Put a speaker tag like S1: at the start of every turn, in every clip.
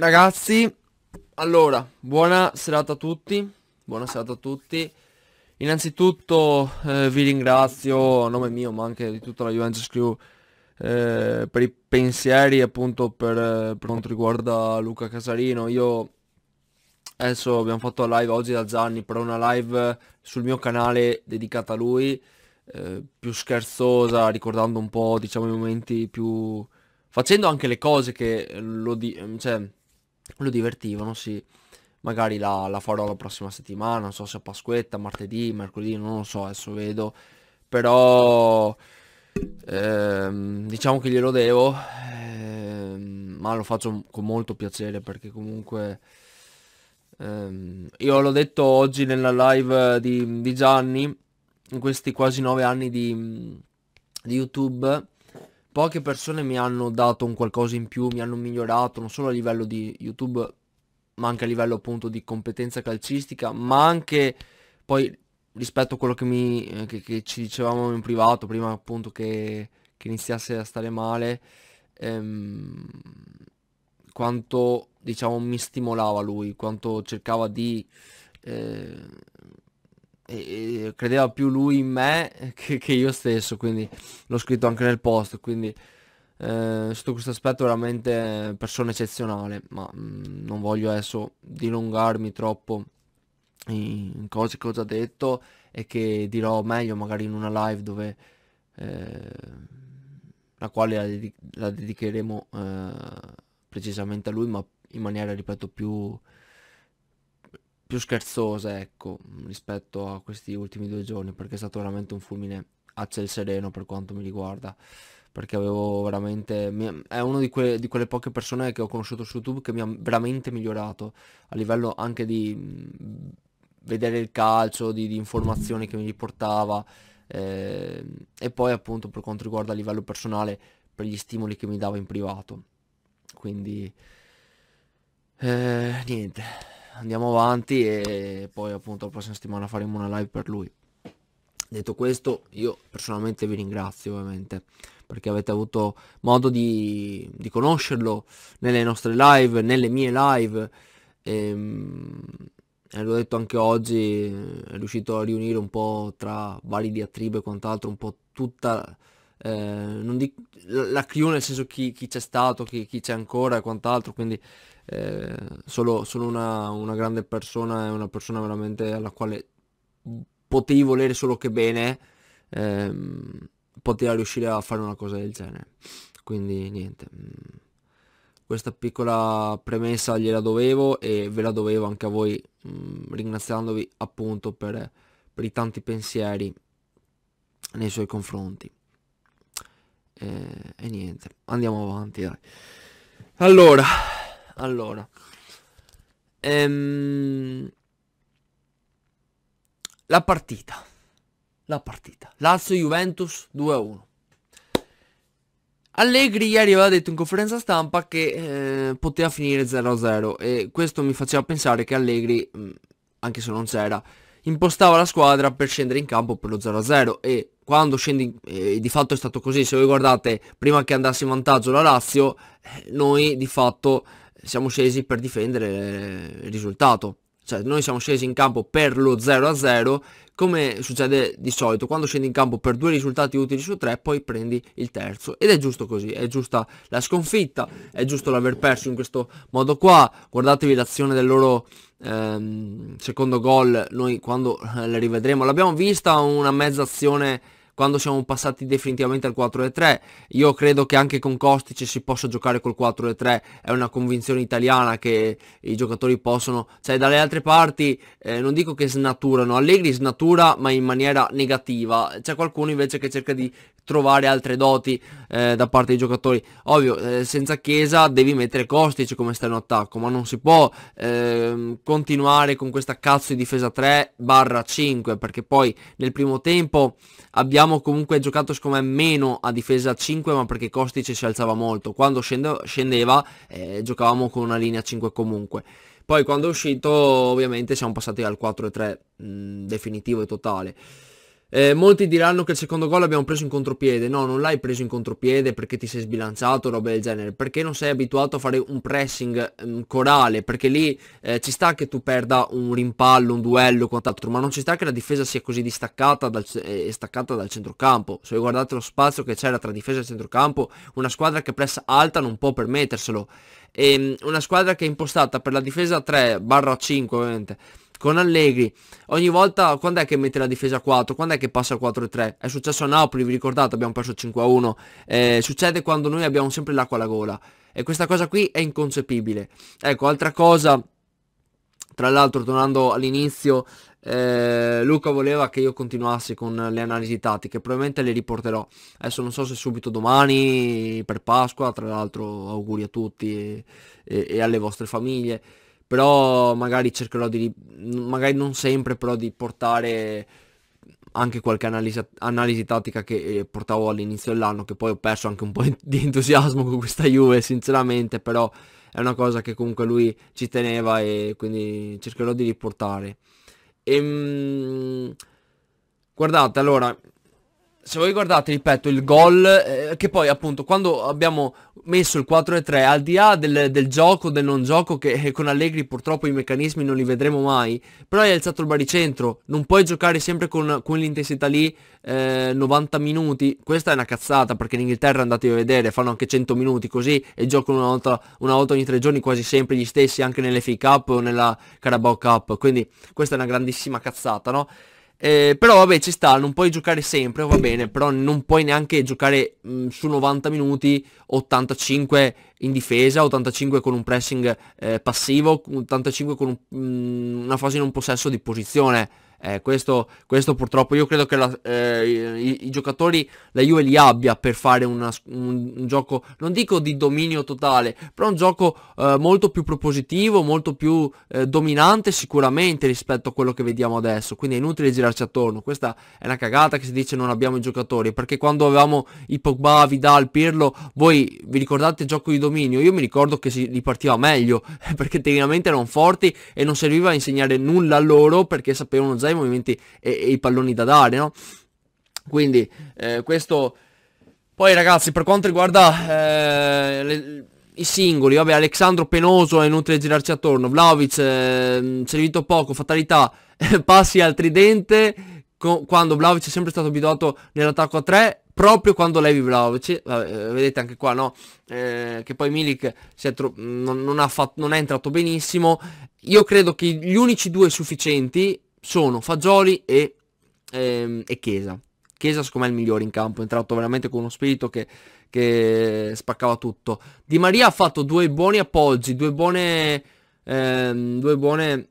S1: Ragazzi, allora, buona serata a tutti, buona serata a tutti. Innanzitutto eh, vi ringrazio a nome mio ma anche di tutta la Juventus Crew eh, per i pensieri appunto per, eh, per, quanto riguarda Luca Casarino. Io adesso abbiamo fatto la live oggi da Gianni, però una live sul mio canale dedicata a lui, eh, più scherzosa, ricordando un po' diciamo i momenti più... facendo anche le cose che lo di... cioè lo divertivano, sì. Magari la, la farò la prossima settimana, non so se a Pasquetta, martedì, mercoledì, non lo so, adesso vedo. Però ehm, diciamo che glielo devo, ehm, ma lo faccio con molto piacere perché comunque... Ehm, io l'ho detto oggi nella live di, di Gianni, in questi quasi nove anni di, di YouTube poche persone mi hanno dato un qualcosa in più, mi hanno migliorato non solo a livello di YouTube, ma anche a livello appunto di competenza calcistica, ma anche poi rispetto a quello che, mi, eh, che, che ci dicevamo in privato prima appunto che, che iniziasse a stare male, ehm, quanto diciamo mi stimolava lui, quanto cercava di... Eh, e, e credeva più lui in me che, che io stesso, quindi l'ho scritto anche nel post, quindi eh, sotto questo aspetto veramente persona eccezionale, ma mh, mm, non voglio adesso dilungarmi troppo in cose che ho già detto e che dirò meglio magari in una live dove eh, la quale la, dedicheremo eh, precisamente a lui ma in maniera ripeto più più scherzosa, ecco, rispetto a questi ultimi due giorni, perché è stato veramente un fulmine a ciel sereno per quanto mi riguarda. Perché avevo veramente. è uno di, que, di, quelle poche persone che ho conosciuto su YouTube che mi ha veramente migliorato a livello anche di vedere il calcio, di, di, informazioni che mi riportava. Eh, e poi appunto per quanto riguarda a livello personale, per gli stimoli che mi dava in privato. Quindi. Eh, niente andiamo avanti e poi appunto la prossima settimana faremo una live per lui. Detto questo, io personalmente vi ringrazio ovviamente perché avete avuto modo di, di conoscerlo nelle nostre live, nelle mie live. E, ehm, e l'ho detto anche oggi, è riuscito a riunire un po' tra vari diatribe e quant'altro, un po' tutta eh, dico, la crew nel senso chi, chi c'è stato, chi, chi c'è ancora e quant'altro, quindi eh, solo, solo una, una, grande persona è una persona veramente alla quale potevi volere solo che bene, ehm, poteva riuscire a fare una cosa del genere. Quindi niente, mm, questa piccola premessa gliela dovevo e ve la dovevo anche a voi, mh, mm, ringraziandovi appunto per, per i tanti pensieri nei suoi confronti. E, eh, e niente, andiamo avanti. Dai. Allora, allora. Ehm, la partita. La partita. Lazio-Juventus 2-1. Allegri ieri aveva detto in conferenza stampa che eh, poteva finire 0-0 e questo mi faceva pensare che Allegri, anche se non c'era, impostava la squadra per scendere in campo per lo 0-0 e quando scendi, eh, di fatto è stato così, se voi guardate prima che andasse in vantaggio la Lazio, eh, noi di fatto siamo scesi per difendere il risultato. Cioè noi siamo scesi in campo per lo 0-0, come succede di solito, quando scendi in campo per due risultati utili su tre, poi prendi il terzo. Ed è giusto così, è giusta la sconfitta, è giusto l'aver perso in questo modo qua. Guardatevi l'azione del loro ehm, secondo gol noi quando eh, la rivedremo l'abbiamo vista una mezza azione quando siamo passati definitivamente al 4-3 io credo che anche con Kostic si possa giocare col 4-3 è una convinzione italiana che i giocatori possono cioè dalle altre parti eh, non dico che snaturano Allegri snatura ma in maniera negativa c'è qualcuno invece che cerca di trovare altre doti eh, da parte dei giocatori. Ovvio, eh, senza Chiesa devi mettere Kostic come esterno attacco, ma non si può eh, continuare con questa cazzo di difesa 3 barra 5, perché poi nel primo tempo abbiamo comunque giocato secondo meno a difesa 5, ma perché Kostic si alzava molto. Quando scendeva, scendeva eh, giocavamo con una linea 5 comunque. Poi quando è uscito ovviamente siamo passati al 4-3 e mm, definitivo e totale. Eh, molti diranno che il secondo gol l'abbiamo preso in contropiede. No, non l'hai preso in contropiede perché ti sei sbilanciato, roba del genere. Perché non sei abituato a fare un pressing um, corale. Perché lì eh, ci sta che tu perda un rimpallo, un duello, quant'altro. Ma non ci sta che la difesa sia così distaccata dal, eh, staccata dal centrocampo. Se guardate lo spazio che c'era tra difesa e centrocampo, una squadra che pressa alta non può permetterselo. E, um, una squadra che è impostata per la difesa 3 5 ovviamente con Allegri ogni volta quando è che mette la difesa a 4 quando è che passa a 4-3 è successo a Napoli vi ricordate abbiamo perso 5-1 eh, succede quando noi abbiamo sempre l'acqua alla gola e questa cosa qui è inconcepibile ecco altra cosa tra l'altro tornando all'inizio eh, Luca voleva che io continuassi con le analisi tattiche, probabilmente le riporterò. Adesso non so se subito domani per Pasqua, tra l'altro auguri a tutti e, e, e alle vostre famiglie però magari cercherò di, magari non sempre, però di portare anche qualche analisi, analisi tattica che eh, portavo all'inizio dell'anno, che poi ho perso anche un po' di entusiasmo con questa Juve, sinceramente, però è una cosa che comunque lui ci teneva e quindi cercherò di riportare. E, ehm, guardate, allora, se voi guardate, ripeto, il gol, eh, che poi appunto quando abbiamo messo il 4-3, al di là del, del, gioco, del non gioco, che eh, con Allegri purtroppo i meccanismi non li vedremo mai, però hai alzato il baricentro, non puoi giocare sempre con, con l'intensità lì eh, 90 minuti, questa è una cazzata perché in Inghilterra andatevi a vedere, fanno anche 100 minuti così e giocano una volta, una volta ogni tre giorni quasi sempre gli stessi anche nell'FA Cup o nella Carabao Cup, quindi questa è una grandissima cazzata, no? Eh, però vabbè ci sta, non puoi giocare sempre, va bene, però non puoi neanche giocare mh, mm, su 90 minuti 85 in difesa, 85 con un pressing eh, passivo, 85 con un, mh, mm, una fase in un possesso di posizione eh, questo, questo, purtroppo io credo che la, eh, i, i, giocatori la Juve li abbia per fare una, un, un, gioco, non dico di dominio totale, però un gioco eh, molto più propositivo, molto più eh, dominante sicuramente rispetto a quello che vediamo adesso. Quindi è inutile girarci attorno. Questa è una cagata che si dice non abbiamo i giocatori, perché quando avevamo i Pogba, Vidal, Pirlo, voi vi ricordate il gioco di dominio? Io mi ricordo che si ripartiva meglio, perché tecnicamente erano forti e non serviva a insegnare nulla a loro perché sapevano già dai movimenti e, e i palloni da dare, no? Quindi eh, questo... Poi ragazzi, per quanto riguarda eh, le, i singoli, vabbè, Alexandro Penoso è inutile girarci attorno, Vlaovic, eh, servito poco, fatalità, passi al tridente, quando Vlaovic è sempre stato abituato nell'attacco a 3, proprio quando levi Vlaovic, vabbè, eh, vedete anche qua, no? Eh, che poi Milik non, non, non, è entrato benissimo, io credo che gli unici due sufficienti sono Fagioli e, ehm, e Chiesa. Chiesa secondo me è il migliore in campo, è entrato veramente con uno spirito che, che spaccava tutto. Di Maria ha fatto due buoni appoggi, due buone... Ehm, due buone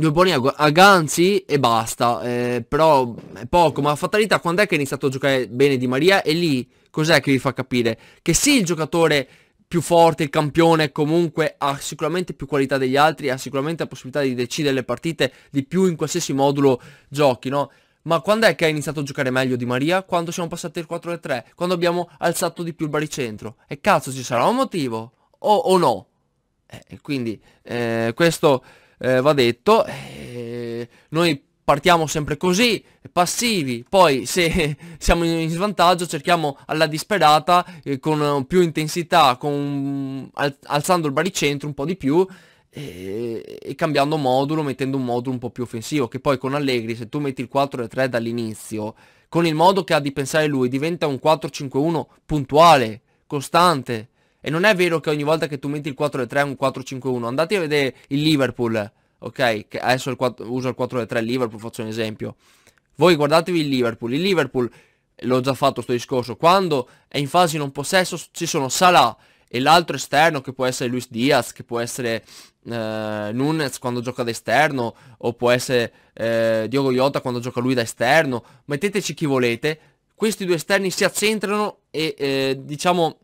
S1: due buoni agganzi e basta. Eh, però è poco, ma fatalità quando è che ha iniziato a giocare bene Di Maria? E lì cos'è che vi fa capire? Che sì il giocatore più forte, il campione comunque ha sicuramente più qualità degli altri, ha sicuramente la possibilità di decidere le partite di più in qualsiasi modulo giochi, no? Ma quando è che ha iniziato a giocare meglio Di Maria? Quando siamo passati il 4 e 3? Quando abbiamo alzato di più il baricentro? E cazzo ci sarà un motivo? O, o no? Eh, quindi eh, questo eh, va detto. Eh, noi partiamo sempre così, passivi, poi se siamo in svantaggio cerchiamo alla disperata eh, con più intensità, con, alzando il baricentro un po' di più e, e, cambiando modulo, mettendo un modulo un po' più offensivo, che poi con Allegri se tu metti il 4 e 3 dall'inizio, con il modo che ha di pensare lui diventa un 4-5-1 puntuale, costante. E non è vero che ogni volta che tu metti il 4-3 è un 4-5-1. Andate a vedere il Liverpool ok? Che adesso il 4, uso il 4 del 3 Liverpool, faccio un esempio. Voi guardatevi il Liverpool, il Liverpool, l'ho già fatto sto discorso, quando è in fase non possesso ci sono Salah e l'altro esterno che può essere Luis Diaz, che può essere eh, Nunes quando gioca da esterno, o può essere eh, Diogo Iota quando gioca lui da esterno, metteteci chi volete, questi due esterni si accentrano e eh, diciamo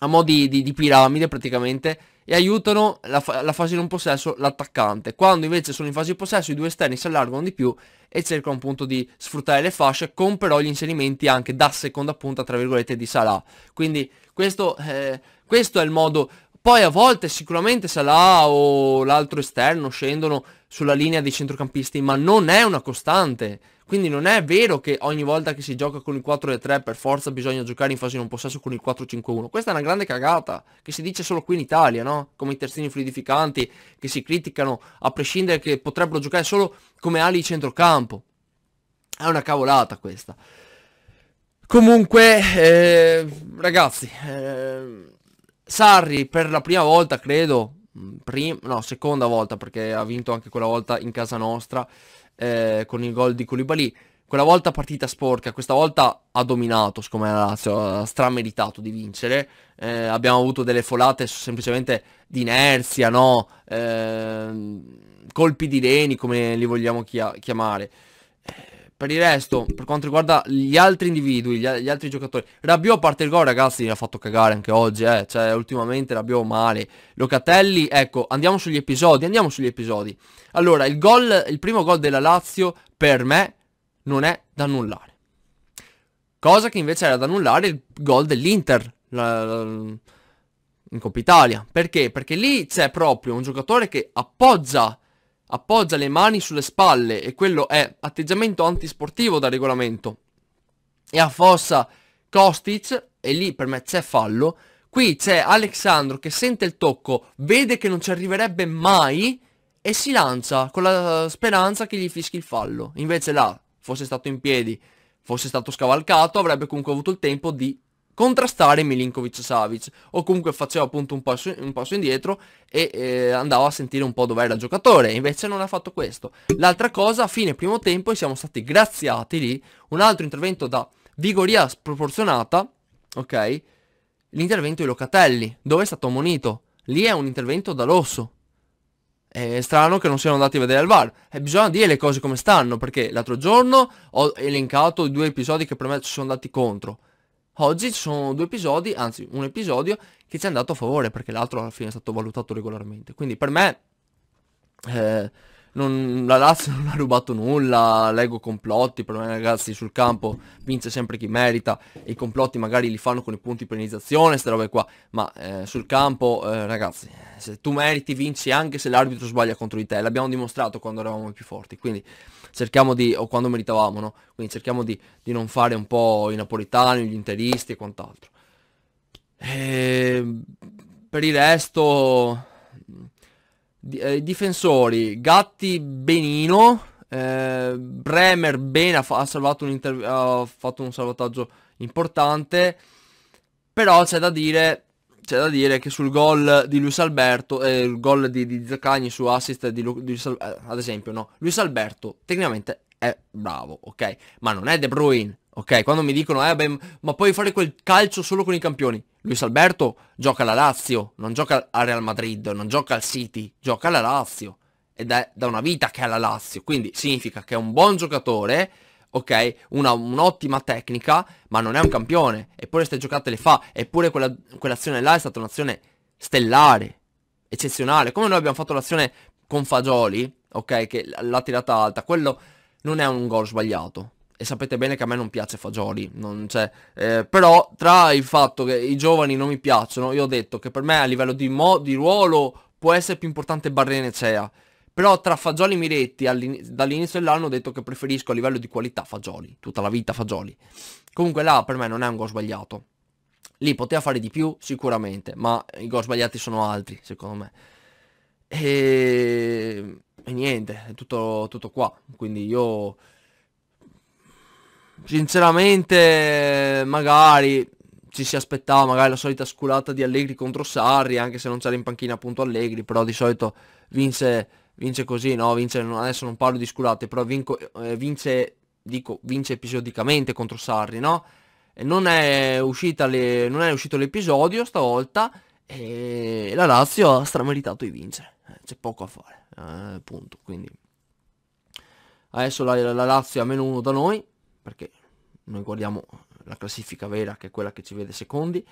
S1: a mo' di, di, di piramide praticamente e aiutano la, la fase non possesso l'attaccante. Quando invece sono in fase di possesso i due esterni si allargano di più e cercano appunto di sfruttare le fasce con però gli inserimenti anche da seconda punta tra virgolette di Salah. Quindi questo, eh, questo è il modo poi a volte sicuramente Salah o l'altro esterno scendono sulla linea dei centrocampisti, ma non è una costante. Quindi non è vero che ogni volta che si gioca con il 4-3 per forza bisogna giocare in fase di non possesso con il 4-5-1. Questa è una grande cagata che si dice solo qui in Italia, no? Come i terzini fluidificanti che si criticano a prescindere che potrebbero giocare solo come ali di centrocampo. È una cavolata questa. Comunque, eh, ragazzi, eh, Sarri per la prima volta, credo, mm, prim no, seconda volta perché ha vinto anche quella volta in casa nostra, eh, con il gol di Koulibaly. Quella volta partita sporca, questa volta ha dominato, siccome la Lazio cioè, ha strameritato di vincere. Eh, abbiamo avuto delle folate semplicemente di inerzia, no? Ehm, colpi di reni, come li vogliamo chia- chiamare per il resto, per quanto riguarda gli altri individui, gli, gli altri giocatori, Rabiot a parte il gol ragazzi l'ha fatto cagare anche oggi, eh, cioè ultimamente Rabiot male, Locatelli, ecco, andiamo sugli episodi, andiamo sugli episodi. Allora, il, gol, il primo gol della Lazio per me non è da annullare. Cosa che invece era da annullare il gol dell'Inter la, la, in Coppa Italia. Perché? Perché lì c'è proprio un giocatore che appoggia appoggia le mani sulle spalle e quello è atteggiamento antisportivo da regolamento e affossa Kostic e lì per me c'è fallo qui c'è Alexandro che sente il tocco vede che non ci arriverebbe mai e si lancia con la speranza che gli fischi il fallo invece là fosse stato in piedi fosse stato scavalcato avrebbe comunque avuto il tempo di contrastare Milinkovic Savic o comunque faceva appunto un passo, un passo indietro e eh, andava a sentire un po' dov'era il giocatore invece non ha fatto questo l'altra cosa a fine primo tempo e siamo stati graziati lì un altro intervento da vigoria sproporzionata ok l'intervento di Locatelli dove è stato ammonito lì è un intervento da rosso è strano che non siano andati a vedere al VAR. E eh, bisogna dire le cose come stanno, perché l'altro giorno ho elencato due episodi che per me ci sono andati contro. Oggi ci sono due episodi, anzi un episodio che ci è andato a favore perché l'altro alla fine è stato valutato regolarmente. Quindi per me eh, non, la Lazio non ha rubato nulla, leggo complotti, però ragazzi sul campo vince sempre chi merita, i complotti magari li fanno con i punti per iniziazione, queste robe qua, ma eh, sul campo eh, ragazzi, se tu meriti vinci anche se l'arbitro sbaglia contro di te, l'abbiamo dimostrato quando eravamo più forti, quindi cerchiamo di, o quando meritavamo, no? Quindi cerchiamo di, di non fare un po' i napoletani, gli interisti e quant'altro. E... Ehm, per il resto eh, difensori, Gatti benino, eh, Bremer bene, ha, ha, salvato un ha fatto un salvataggio importante, però c'è da dire, c'è da dire che sul gol di Luis Alberto, eh, il gol di, di Zaccagni su assist di, Lu- di Luis Al- eh, ad esempio, no, Luis Alberto tecnicamente è bravo, ok? Ma non è De Bruyne, Ok, quando mi dicono, eh beh, ma puoi fare quel calcio solo con i campioni. Luis Alberto gioca alla Lazio, non gioca al Real Madrid, non gioca al City, gioca alla Lazio. Ed è da una vita che è alla Lazio, quindi significa che è un buon giocatore, ok, un'ottima tecnica, ma non è un campione. Eppure queste giocate le fa, eppure quell'azione là è stata un'azione stellare, eccezionale. Come noi abbiamo fatto l'azione con Fagioli, ok, che l'ha tirata alta, quello non è un gol sbagliato, e sapete bene che a me non piace Fagioli, non c'è, eh, però tra il fatto che i giovani non mi piacciono, io ho detto che per me a livello di, di ruolo può essere più importante Barrene Cea, però tra Fagioli e Miretti dall'inizio dell'anno ho detto che preferisco a livello di qualità Fagioli, tutta la vita Fagioli. Comunque là per me non è un gol sbagliato. Lì poteva fare di più sicuramente, ma i gol sbagliati sono altri secondo me. E, e niente, è tutto, tutto qua. Quindi io Sinceramente, magari ci si aspettava magari la solita sculata di Allegri contro Sarri, anche se non c'era in panchina appunto Allegri, però di solito vince, vince così, no? Vince, adesso non parlo di sculate, però vinco, eh, vince, dico, vince episodicamente contro Sarri, no? E non è, uscita le, non è uscito l'episodio stavolta e la Lazio ha strameritato di vincere. Eh, c'è poco a fare, eh, punto. Quindi adesso la, la Lazio ha meno uno da noi, perché noi guardiamo la classifica vera che è quella che ci vede secondi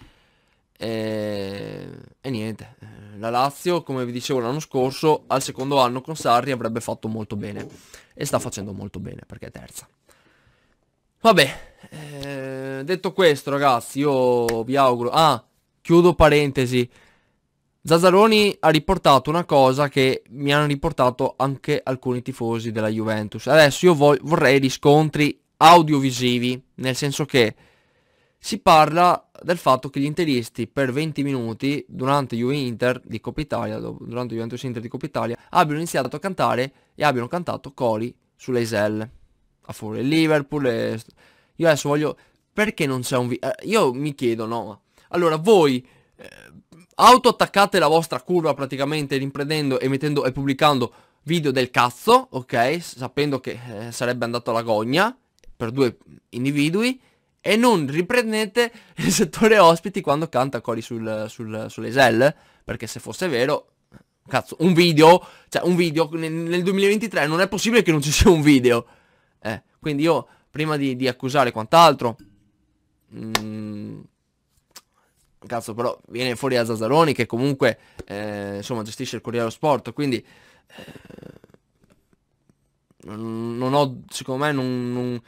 S1: e, e niente la Lazio come vi dicevo l'anno scorso al secondo anno con Sarri avrebbe fatto molto bene e sta facendo molto bene perché è terza vabbè eh, detto questo ragazzi io vi auguro ah chiudo parentesi Zazzaroni ha riportato una cosa che mi hanno riportato anche alcuni tifosi della Juventus. Adesso io vo vorrei riscontri audiovisivi, nel senso che si parla del fatto che gli interisti per 20 minuti durante Juve-Inter di Coppa Italia, durante Juventus-Inter di Coppa Italia, abbiano iniziato a cantare e abbiano cantato cori Iselle, a fuori Liverpool. E... Io adesso voglio... Perché non c'è un video? Eh, io mi chiedo, no? Allora, voi eh, autoattaccate la vostra curva praticamente riprendendo e, mettendo, e pubblicando video del cazzo, ok? Sapendo che eh, sarebbe andato alla gogna per due individui e non riprendete il settore ospiti quando canta Cori sul, sul, sull'Esel, perché se fosse vero, cazzo, un video, cioè un video, nel, 2023 non è possibile che non ci sia un video. Eh, quindi io, prima di, di accusare quant'altro, mh, mm, cazzo però viene fuori a Zazzaroni che comunque, eh, insomma, gestisce il Corriere Sport, quindi... Eh, non ho, secondo me, non, non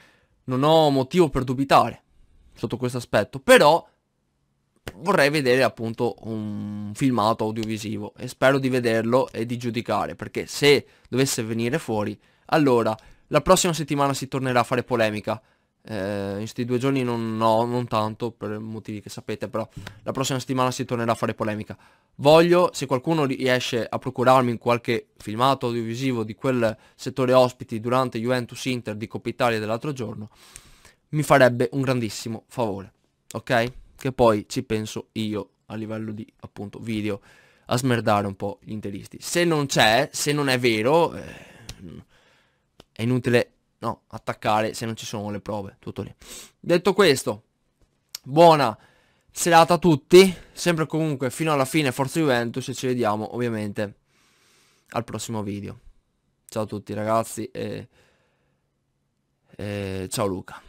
S1: non ho motivo per dubitare sotto questo aspetto, però vorrei vedere appunto un filmato audiovisivo e spero di vederlo e di giudicare, perché se dovesse venire fuori, allora la prossima settimana si tornerà a fare polemica eh, in questi due giorni non, no, non tanto per motivi che sapete, però la prossima settimana si tornerà a fare polemica. Voglio, se qualcuno riesce a procurarmi qualche filmato audiovisivo di quel settore ospiti durante Juventus Inter di Coppa Italia dell'altro giorno, mi farebbe un grandissimo favore, ok? Che poi ci penso io a livello di appunto video a smerdare un po' gli interisti. Se non c'è, se non è vero, eh, è inutile no, attaccare se non ci sono le prove, tutto lì. Detto questo, buona serata a tutti, sempre comunque fino alla fine Forza Juventus e ci vediamo ovviamente al prossimo video. Ciao a tutti ragazzi e, e ciao Luca.